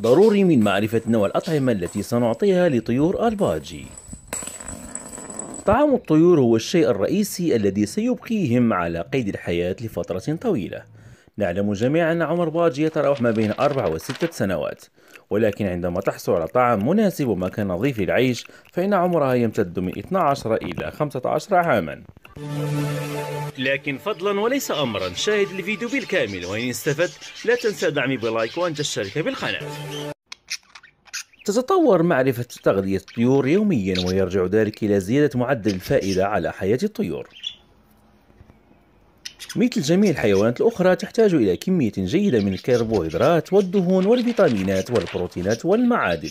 ضروري من معرفة نوع الأطعمة التي سنعطيها لطيور الباجي طعام الطيور هو الشيء الرئيسي الذي سيبقيهم على قيد الحياة لفترة طويلة نعلم جميعا أن عمر باج يتراوح ما بين أربع وستة سنوات ولكن عندما تحصل على طعام مناسب ومكان نظيف للعيش فإن عمرها يمتد من 12 إلى 15 عاما لكن فضلا وليس أمرا شاهد الفيديو بالكامل وإن استفدت لا تنسى دعمي بلايك وأن تشترك بالقناة تتطور معرفة تغذية الطيور يوميا ويرجع ذلك إلى زيادة معدل الفائدة على حياة الطيور مثل جميع الحيوانات الأخرى تحتاج إلى كمية جيدة من الكربوهيدرات والدهون والفيتامينات والبروتينات والمعادن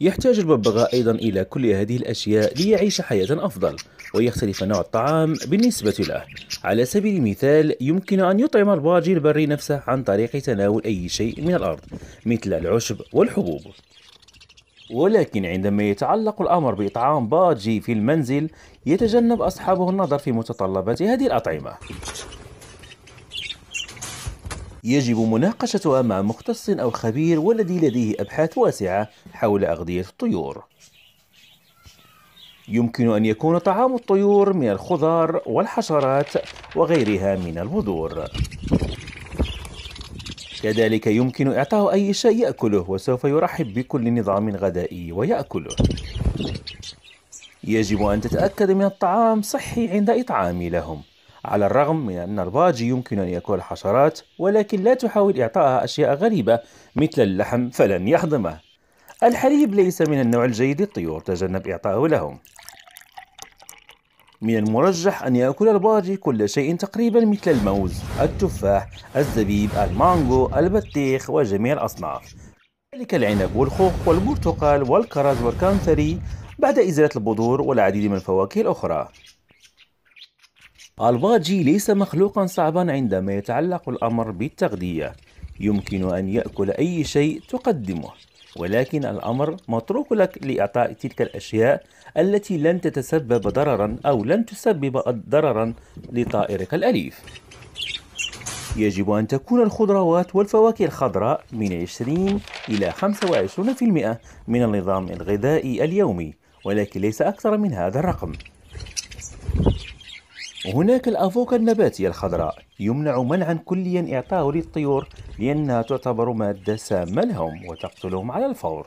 يحتاج الببغاء أيضا إلى كل هذه الأشياء ليعيش حياة أفضل ويختلف نوع الطعام بالنسبة له على سبيل المثال يمكن أن يطعم الباجي البري نفسه عن طريق تناول أي شيء من الأرض مثل العشب والحبوب ولكن عندما يتعلق الأمر بإطعام باجي في المنزل يتجنب أصحابه النظر في متطلبات هذه الأطعمة يجب مناقشتها مع مختص أو خبير والذي لديه أبحاث واسعة حول أغذية الطيور يمكن أن يكون طعام الطيور من الخضار والحشرات وغيرها من البذور كذلك يمكن إعطاه أي شيء يأكله وسوف يرحب بكل نظام غذائي ويأكله يجب أن تتأكد من الطعام صحي عند إطعامي لهم على الرغم من أن الباجي يمكن أن يأكل حشرات ولكن لا تحاول إعطائها أشياء غريبة مثل اللحم فلن يهضمه الحليب ليس من النوع الجيد للطيور تجنب إعطائه لهم من المرجح أن يأكل الباجي كل شيء تقريبا مثل الموز، التفاح، الزبيب، المانجو، البطيخ وجميع الأصناف كذلك العنب والخوخ والبرتقال والكرز والكانثري بعد إزالة البذور والعديد من الفواكه الأخرى الباجي ليس مخلوقا صعبا عندما يتعلق الأمر بالتغذية يمكن أن يأكل أي شيء تقدمه ولكن الأمر متروك لك لإعطاء تلك الأشياء التي لن تتسبب ضررا أو لن تسبب ضررا لطائرك الأليف يجب أن تكون الخضروات والفواكه الخضراء من 20 إلى 25% من النظام الغذائي اليومي ولكن ليس أكثر من هذا الرقم هناك الأفوكا النباتية الخضراء يمنع منعا كليا إعطاه للطيور لأنها تعتبر مادة سامة لهم وتقتلهم على الفور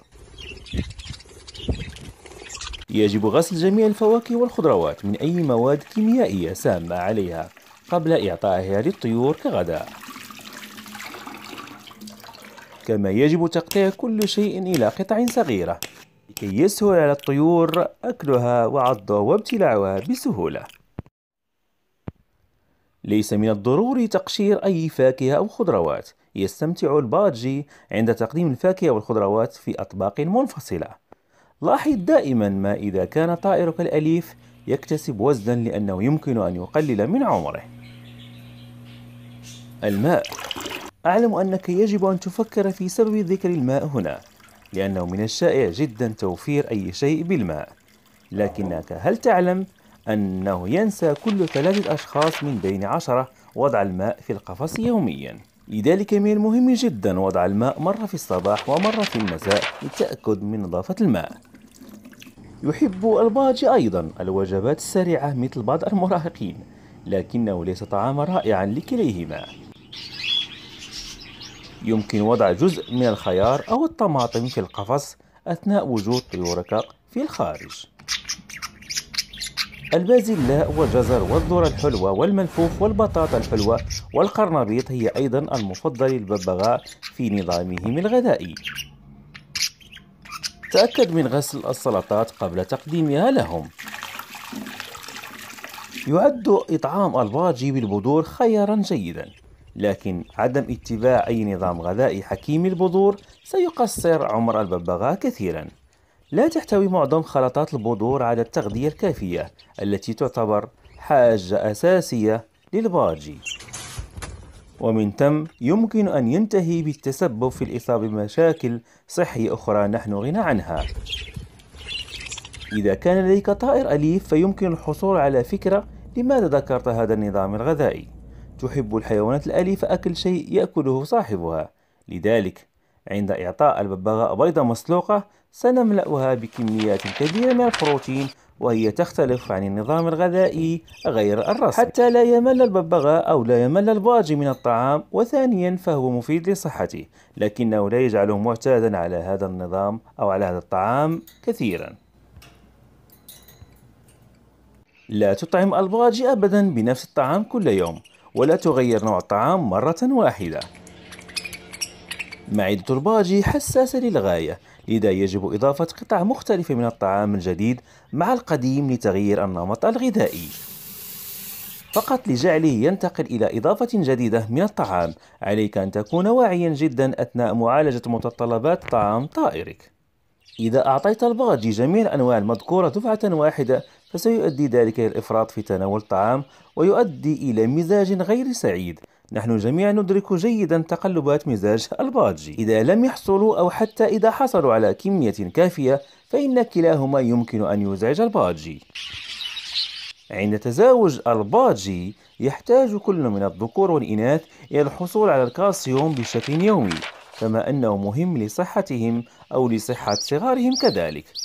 يجب غسل جميع الفواكه والخضروات من أي مواد كيميائية سامة عليها قبل إعطائها للطيور كغداء كما يجب تقطيع كل شيء إلى قطع صغيرة لكي يسهل على الطيور أكلها وعضها وابتلاعها بسهولة ليس من الضروري تقشير أي فاكهة أو خضروات يستمتع الباجي عند تقديم الفاكهة والخضروات في أطباق منفصلة لاحظ دائما ما إذا كان طائرك الأليف يكتسب وزنا لأنه يمكن أن يقلل من عمره الماء أعلم أنك يجب أن تفكر في سبب ذكر الماء هنا لأنه من الشائع جدا توفير أي شيء بالماء لكنك هل تعلم أنه ينسى كل ثلاثة أشخاص من بين عشرة وضع الماء في القفص يوميا لذلك من المهم جدا وضع الماء مرة في الصباح ومرة في المساء للتأكد من نظافة الماء يحب الباجي أيضا الوجبات السريعة مثل بعض المراهقين لكنه ليس طعاما رائعا لكليهما يمكن وضع جزء من الخيار أو الطماطم في القفص أثناء وجود طيورك في الخارج البازلاء والجزر والذرة الحلوة والملفوف والبطاطا الحلوة والقرنبيط هي أيضا المفضل للببغاء في نظامهم الغذائي تأكد من غسل السلطات قبل تقديمها لهم يعد إطعام الباجي بالبذور خيارا جيدا لكن عدم اتباع أي نظام غذائي حكيم البذور سيقصر عمر الببغاء كثيرا لا تحتوي معظم خلطات البذور على التغذية الكافية التي تعتبر حاجة أساسية للباجي ومن ثم يمكن أن ينتهي بالتسبب في الإصابة بمشاكل صحية أخرى نحن غنى عنها إذا كان لديك طائر أليف فيمكن الحصول على فكرة لماذا ذكرت هذا النظام الغذائي تحب الحيوانات الأليفة أكل شيء يأكله صاحبها لذلك عند إعطاء الببغاء بيضة مسلوقة سنملأها بكميات كبيرة من البروتين وهي تختلف عن النظام الغذائي غير الرسمي حتى لا يمل الببغاء أو لا يمل الباجي من الطعام وثانيا فهو مفيد لصحته لكنه لا يجعله معتادا على هذا النظام أو على هذا الطعام كثيرا لا تطعم الباجي أبدا بنفس الطعام كل يوم ولا تغير نوع الطعام مرة واحدة معدة الباجي حساسة للغاية لذا يجب إضافة قطع مختلفة من الطعام الجديد مع القديم لتغيير النمط الغذائي فقط لجعله ينتقل إلى إضافة جديدة من الطعام عليك أن تكون واعيا جدا أثناء معالجة متطلبات طعام طائرك إذا أعطيت الباجي جميع الأنواع المذكورة دفعة واحدة فسيؤدي ذلك إلى الإفراط في تناول الطعام ويؤدي إلى مزاج غير سعيد نحن جميعا ندرك جيدا تقلبات مزاج الباجي إذا لم يحصلوا أو حتى إذا حصلوا على كمية كافية فإن كلاهما يمكن أن يزعج الباجي عند تزاوج الباجي يحتاج كل من الذكور والإناث إلى الحصول على الكالسيوم بشكل يومي كما أنه مهم لصحتهم أو لصحة صغارهم كذلك